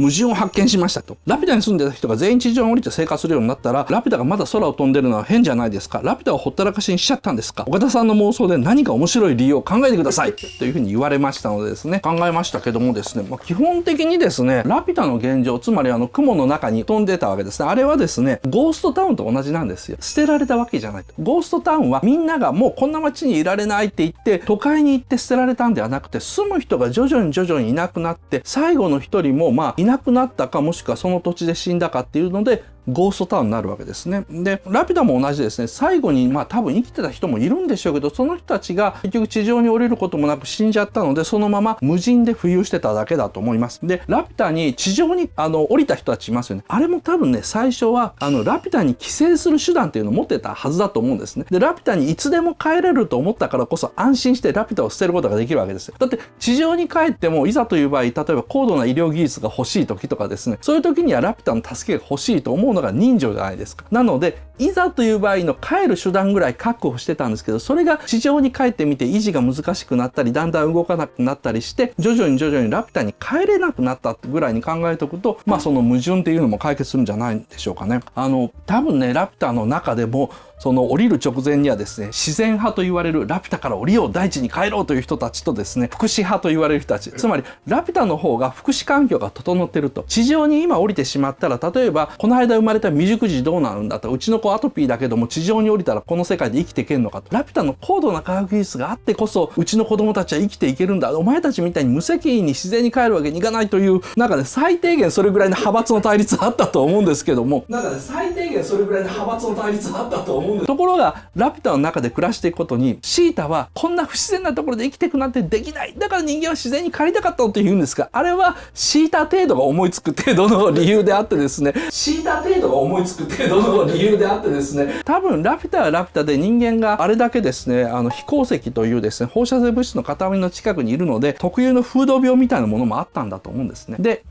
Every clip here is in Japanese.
矛盾を発見しましたと。ラピュタに住んでた人が全員地上に降りて生活するようになったら、ラピュタがまだ空を飛んでるのは変じゃないですか。ラピュタをほったらかしにしちゃったんですか。岡田さんの妄想で何か面白い理由を考えてくださいというふうに言われましたのでですね、考えましたけどもですね、まあ、基本的にですね、ラピュタの現状、つまりあの雲の中に飛んでたわけですね。あれはですね、ゴーストタウンと同じなんですよ。捨てられたわけじゃないと。ゴーストタウンはみんながもうこんな街にいられないって言って、都会に行って捨てられたんではなくて、住む人が徐々に徐々にいなくなって、最後の一人もまあいななくなったかもしくはその土地で死んだかっていうのでゴーストタウンになるわけですね。で、ラピュタも同じですね、最後に、まあ多分生きてた人もいるんでしょうけど、その人たちが結局地上に降りることもなく死んじゃったので、そのまま無人で浮遊してただけだと思います。で、ラピュタに地上にあの降りた人たちいますよね。あれも多分ね、最初は、あの、ラピュタに寄生する手段っていうのを持ってたはずだと思うんですね。で、ラピュタにいつでも帰れると思ったからこそ安心してラピュタを捨てることができるわけですよ。だって地上に帰ってもいざという場合、例えば高度な医療技術が欲しい時とかですね、そういう時にはラピュタの助けが欲しいと思うものが人情じゃないですか。なのでいざという場合の帰る手段ぐらい確保してたんですけど、それが地上に帰ってみて維持が難しくなったり、だんだん動かなくなったりして、徐々に徐々にラピュタに帰れなくなったぐらいに考えておくと、まあその矛盾っていうのも解決するんじゃないんでしょうかね。あの、多分ね、ラピュタの中でも、その降りる直前にはですね、自然派と言われるラピュタから降りよう、大地に帰ろうという人たちとですね、福祉派と言われる人たち、つまりラピュタの方が福祉環境が整ってると。地上に今降りてしまったら、例えば、この間生まれた未熟児どうなるんだと、うちの子アトピーだけども地上に降りたらこの世界で生きていけんのかと。ラピュタの高度な科学技術があってこそうちの子供たちは生きていけるんだ。お前たちみたいに無責任に自然に帰るわけにいかないという中で最低限それぐらいの派閥の対立あったと思うんですけども。かね最低限それぐらいの派閥の対立あったと思うんです。ところが、ラピュタの中で暮らしていくことに、シータはこんな不自然なところで生きていくなんてできない。だから人間は自然に帰りたかったのと言うんですが、あれはシータ程度が思いつく程度の理由であってですね、シータ程度が思いつく程度の理由であってってですね多分ラピュタはラピュタで人間があれだけですねあの飛行石というですね放射性物質の塊の近くにいるので特有の風土病みたいなものもあったんだと思うんですねで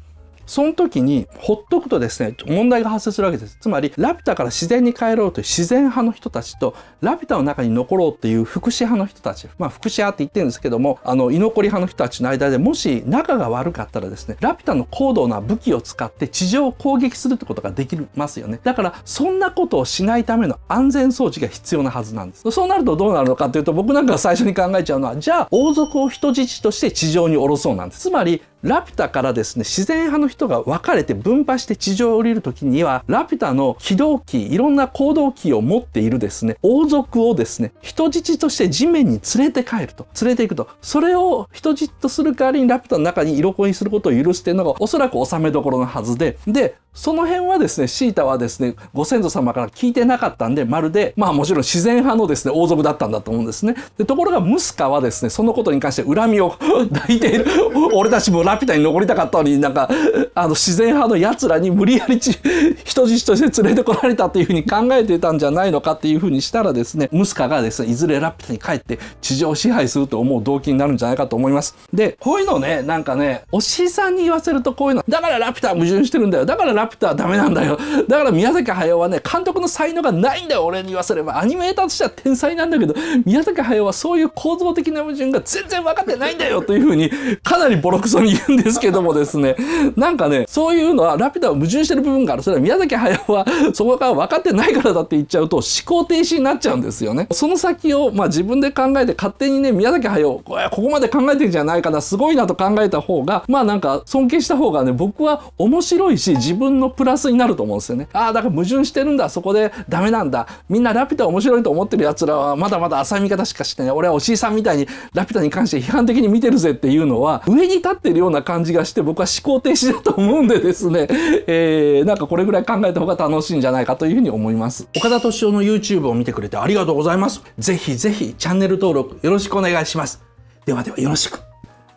その時にほっとくとですね、問題が発生するわけです。つまり、ラピュタから自然に帰ろうという自然派の人たちと、ラピュタの中に残ろうという福祉派の人たち、まあ福祉派って言ってるんですけども、あの、居残り派の人たちの間でもし仲が悪かったらですね、ラピュタの高度な武器を使って地上を攻撃するってことができますよね。だから、そんなことをしないための安全装置が必要なはずなんです。そうなるとどうなるのかというと、僕なんかが最初に考えちゃうのは、じゃあ、王族を人質として地上に降ろそうなんです。つまり、ラピュタからですね、自然派の人人が分かれて分派して地上を降りる時には、ラピュタの起動機、いろんな行動機を持っているですね、王族をですね、人質として地面に連れて帰ると、連れていくと、それを人質とする代わりにラピュタの中に色恋することを許しているのがおそらく収めどころのはずで、で、その辺はですね、シータはですね、ご先祖様から聞いてなかったんで、まるで、まあもちろん自然派のですね、王族だったんだと思うんですね。で、ところがムスカはですね、そのことに関して恨みを抱いている。俺たちもラピュタに残りたかったのになんか、あの自然派のやつらに無理やり 人質として連れてこられたというふうに考えてたんじゃないのかっていうふうにしたらですねムスカがですねいずれラピュタに帰って地上支配すると思う動機になるんじゃないかと思いますでこういうのねなんかねおしさんに言わせるとこういうのだからラピュタは矛盾してるんだよだからラピュタはダメなんだよだから宮崎駿はね監督の才能がないんだよ俺に言わせればアニメーターとしては天才なんだけど宮崎駿はそういう構造的な矛盾が全然分かってないんだよというふうにかなりボロクソに言うんですけどもですねなんかね、そういうのはラピュタは矛盾してる部分がある。それは宮崎駿は そこから分かってないからだって言っちゃうと思考停止になっちゃうんですよね。その先を、まあ、自分で考えて勝手にね、宮崎駿、ここまで考えてんじゃないかな、すごいなと考えた方が、まあなんか尊敬した方がね、僕は面白いし、自分のプラスになると思うんですよね。ああ、だから矛盾してるんだ、そこでダメなんだ。みんなラピュタ面白いと思ってる奴らはまだまだ浅い見方しかしてね、俺はおしいさんみたいにラピュタに関して批判的に見てるぜっていうのは、上に立ってるような感じがして、僕は思考停止と思うんでですね、えー、なんかこれぐらい考えた方が楽しいんじゃないかというふうに思います。岡田敏夫の YouTube を見てくれてありがとうございます。ぜひぜひチャンネル登録よろしくお願いします。ではではよろしく。